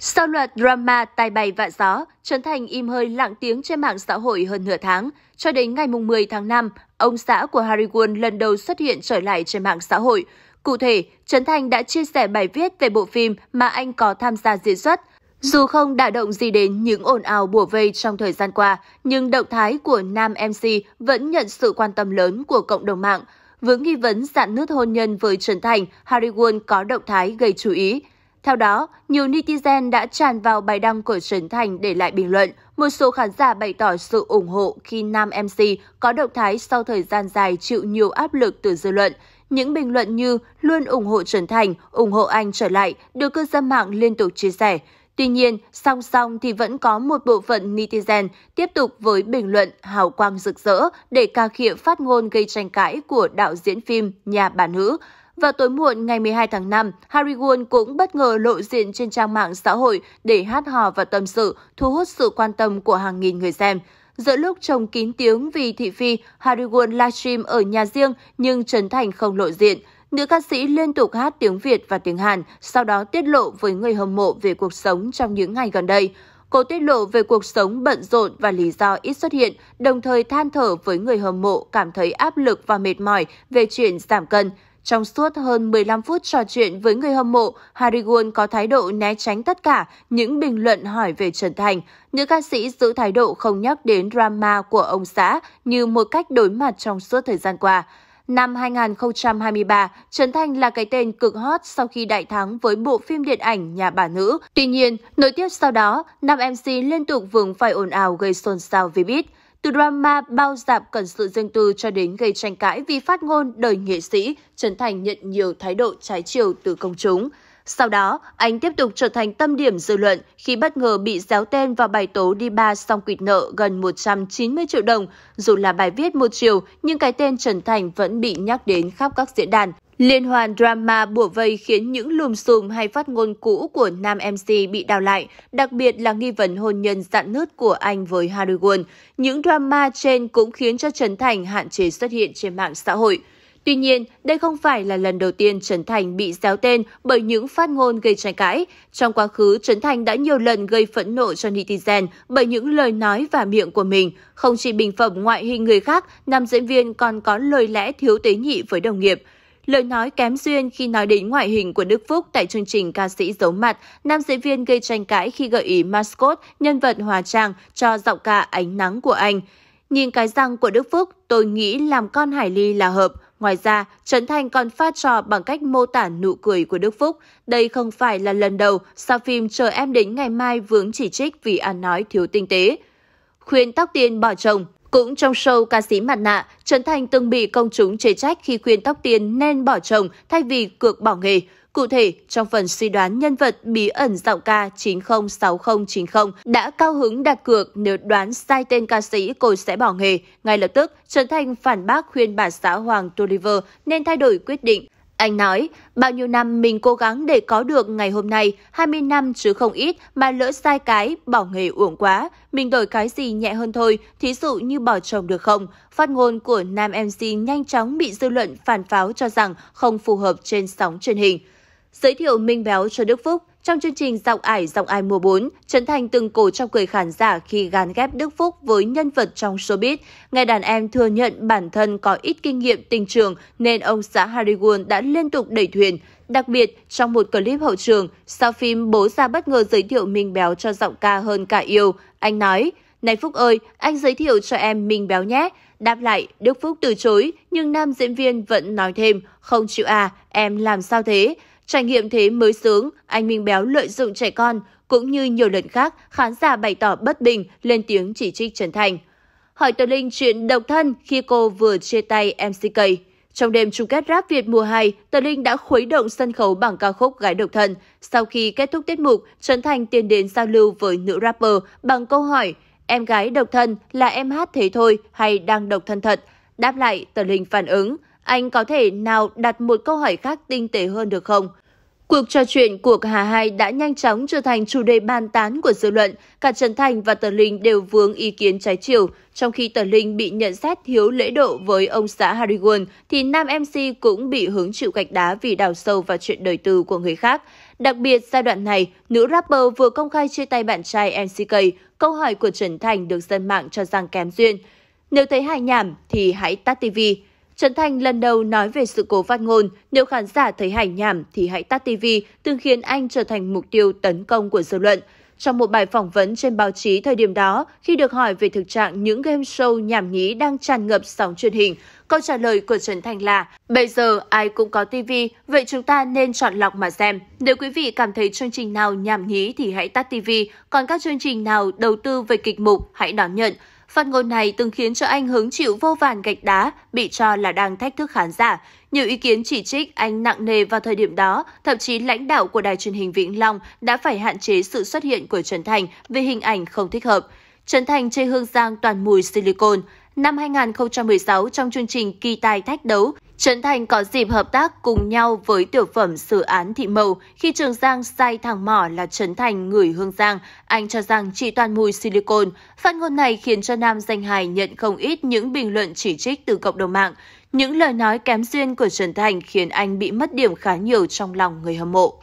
Sau loạt drama tài bay vạ gió, Trấn Thành im hơi lặng tiếng trên mạng xã hội hơn nửa tháng. Cho đến ngày 10 tháng 5, ông xã của Harry Won lần đầu xuất hiện trở lại trên mạng xã hội. Cụ thể, Trấn Thành đã chia sẻ bài viết về bộ phim mà anh có tham gia diễn xuất. Dù không đả động gì đến những ồn ào bùa vây trong thời gian qua, nhưng động thái của nam MC vẫn nhận sự quan tâm lớn của cộng đồng mạng. Vướng nghi vấn dạn nứt hôn nhân với Trần Thành, Harry Won có động thái gây chú ý. Theo đó, nhiều netizen đã tràn vào bài đăng của Trần Thành để lại bình luận. Một số khán giả bày tỏ sự ủng hộ khi nam MC có động thái sau thời gian dài chịu nhiều áp lực từ dư luận. Những bình luận như luôn ủng hộ Trần Thành, ủng hộ anh trở lại được cư dân mạng liên tục chia sẻ. Tuy nhiên, song song thì vẫn có một bộ phận netizen tiếp tục với bình luận hào quang rực rỡ để ca khịa phát ngôn gây tranh cãi của đạo diễn phim nhà bản nữ vào tối muộn ngày 12 tháng 5, Harry Won cũng bất ngờ lộ diện trên trang mạng xã hội để hát hò và tâm sự, thu hút sự quan tâm của hàng nghìn người xem. Giữa lúc chồng kín tiếng vì thị phi, Harry Won livestream ở nhà riêng nhưng Trấn Thành không lộ diện. Nữ ca sĩ liên tục hát tiếng Việt và tiếng Hàn, sau đó tiết lộ với người hâm mộ về cuộc sống trong những ngày gần đây. Cô tiết lộ về cuộc sống bận rộn và lý do ít xuất hiện, đồng thời than thở với người hâm mộ cảm thấy áp lực và mệt mỏi về chuyện giảm cân. Trong suốt hơn 15 phút trò chuyện với người hâm mộ, Harry Hariguan có thái độ né tránh tất cả những bình luận hỏi về Trần Thành. Nữ ca sĩ giữ thái độ không nhắc đến drama của ông xã như một cách đối mặt trong suốt thời gian qua. Năm 2023, Trần Thành là cái tên cực hot sau khi đại thắng với bộ phim điện ảnh Nhà bà nữ. Tuy nhiên, nối tiếp sau đó, nam MC liên tục vướng phải ồn ào gây xôn xao vì biết từ drama bao dạp cần sự riêng tư cho đến gây tranh cãi vì phát ngôn đời nghệ sĩ, Trần Thành nhận nhiều thái độ trái chiều từ công chúng. Sau đó, anh tiếp tục trở thành tâm điểm dư luận khi bất ngờ bị giáo tên vào bài tố đi ba song quỵt nợ gần 190 triệu đồng. Dù là bài viết một chiều, nhưng cái tên Trần Thành vẫn bị nhắc đến khắp các diễn đàn. Liên hoàn drama bủa vây khiến những lùm xùm hay phát ngôn cũ của nam MC bị đào lại, đặc biệt là nghi vấn hôn nhân dạn nứt của anh với Harry Won. Những drama trên cũng khiến cho Trần Thành hạn chế xuất hiện trên mạng xã hội. Tuy nhiên, đây không phải là lần đầu tiên Trấn Thành bị giáo tên bởi những phát ngôn gây tranh cãi. Trong quá khứ, Trấn Thành đã nhiều lần gây phẫn nộ cho netizen bởi những lời nói và miệng của mình. Không chỉ bình phẩm ngoại hình người khác, nam diễn viên còn có lời lẽ thiếu tế nhị với đồng nghiệp – Lời nói kém duyên khi nói đến ngoại hình của Đức Phúc tại chương trình ca sĩ giấu mặt, nam diễn viên gây tranh cãi khi gợi ý mascot, nhân vật hòa trang cho giọng ca ánh nắng của anh. Nhìn cái răng của Đức Phúc, tôi nghĩ làm con Hải Ly là hợp. Ngoài ra, Trấn Thành còn pha trò bằng cách mô tả nụ cười của Đức Phúc. Đây không phải là lần đầu sau phim Chờ Em Đến Ngày Mai vướng chỉ trích vì ăn nói thiếu tinh tế khuyên tóc tiên bỏ chồng cũng trong show, ca sĩ mặt nạ, Trần Thành từng bị công chúng chế trách khi khuyên Tóc Tiên nên bỏ chồng thay vì cược bỏ nghề. Cụ thể, trong phần suy đoán nhân vật bí ẩn giọng ca 906090 đã cao hứng đặt cược nếu đoán sai tên ca sĩ cô sẽ bỏ nghề. Ngay lập tức, Trần Thành phản bác khuyên bà xã Hoàng Toliver nên thay đổi quyết định. Anh nói, bao nhiêu năm mình cố gắng để có được ngày hôm nay, 20 năm chứ không ít mà lỡ sai cái, bỏ nghề uổng quá. Mình đổi cái gì nhẹ hơn thôi, thí dụ như bỏ chồng được không? Phát ngôn của nam MC nhanh chóng bị dư luận phản pháo cho rằng không phù hợp trên sóng truyền hình. Giới thiệu Minh Béo cho Đức Phúc, trong chương trình Giọng ải Giọng ai mùa 4, Trấn Thành từng cổ trong cười khán giả khi gán ghép Đức Phúc với nhân vật trong showbiz. Nghe đàn em thừa nhận bản thân có ít kinh nghiệm tình trường nên ông xã Harry Won đã liên tục đẩy thuyền. Đặc biệt, trong một clip hậu trường, sau phim bố ra bất ngờ giới thiệu Minh Béo cho giọng ca hơn cả yêu, anh nói, Này Phúc ơi, anh giới thiệu cho em Minh Béo nhé. Đáp lại, Đức Phúc từ chối, nhưng nam diễn viên vẫn nói thêm, không chịu à, em làm sao thế? Trải nghiệm thế mới sướng, anh Minh Béo lợi dụng trẻ con, cũng như nhiều lần khác, khán giả bày tỏ bất bình, lên tiếng chỉ trích Trần Thành. Hỏi Tờ Linh chuyện độc thân khi cô vừa chia tay MCK. Trong đêm chung kết rap Việt mùa 2, Tờ Linh đã khuấy động sân khấu bằng ca khúc Gái Độc Thân. Sau khi kết thúc tiết mục, trần Thành tiến đến giao lưu với nữ rapper bằng câu hỏi Em gái độc thân là em hát thế thôi hay đang độc thân thật? Đáp lại, Tờ Linh phản ứng – anh có thể nào đặt một câu hỏi khác tinh tế hơn được không? Cuộc trò chuyện của cả hai đã nhanh chóng trở thành chủ đề bàn tán của dư luận. Cả Trần Thành và Tờ Linh đều vướng ý kiến trái chiều. Trong khi Tờ Linh bị nhận xét thiếu lễ độ với ông xã Harry Harrigan, thì nam MC cũng bị hứng chịu gạch đá vì đào sâu vào chuyện đời tư của người khác. Đặc biệt giai đoạn này, nữ rapper vừa công khai chia tay bạn trai MCK, câu hỏi của Trần Thành được dân mạng cho rằng kém duyên. Nếu thấy hài nhảm thì hãy tắt tivi. Trấn Thành lần đầu nói về sự cố phát ngôn, nếu khán giả thấy hải nhảm thì hãy tắt TV, từng khiến anh trở thành mục tiêu tấn công của dư luận. Trong một bài phỏng vấn trên báo chí thời điểm đó, khi được hỏi về thực trạng những game show nhảm nhí đang tràn ngập sóng truyền hình, câu trả lời của Trần Thành là Bây giờ ai cũng có TV, vậy chúng ta nên chọn lọc mà xem. Nếu quý vị cảm thấy chương trình nào nhảm nhí thì hãy tắt TV, còn các chương trình nào đầu tư về kịch mục hãy đón nhận. Phát ngôn này từng khiến cho anh hứng chịu vô vàn gạch đá, bị cho là đang thách thức khán giả. Nhiều ý kiến chỉ trích anh nặng nề vào thời điểm đó, thậm chí lãnh đạo của đài truyền hình Vĩnh Long đã phải hạn chế sự xuất hiện của Trần Thành vì hình ảnh không thích hợp. Trần Thành chê Hương Giang toàn mùi silicon. Năm 2016, trong chương trình Kỳ tài thách đấu, Trấn Thành có dịp hợp tác cùng nhau với tiểu phẩm Sự án Thị Mầu khi Trường Giang sai thằng mỏ là Trấn Thành người Hương Giang. Anh cho rằng chỉ toàn mùi silicon. Phát ngôn này khiến cho nam danh hài nhận không ít những bình luận chỉ trích từ cộng đồng mạng. Những lời nói kém duyên của Trần Thành khiến anh bị mất điểm khá nhiều trong lòng người hâm mộ.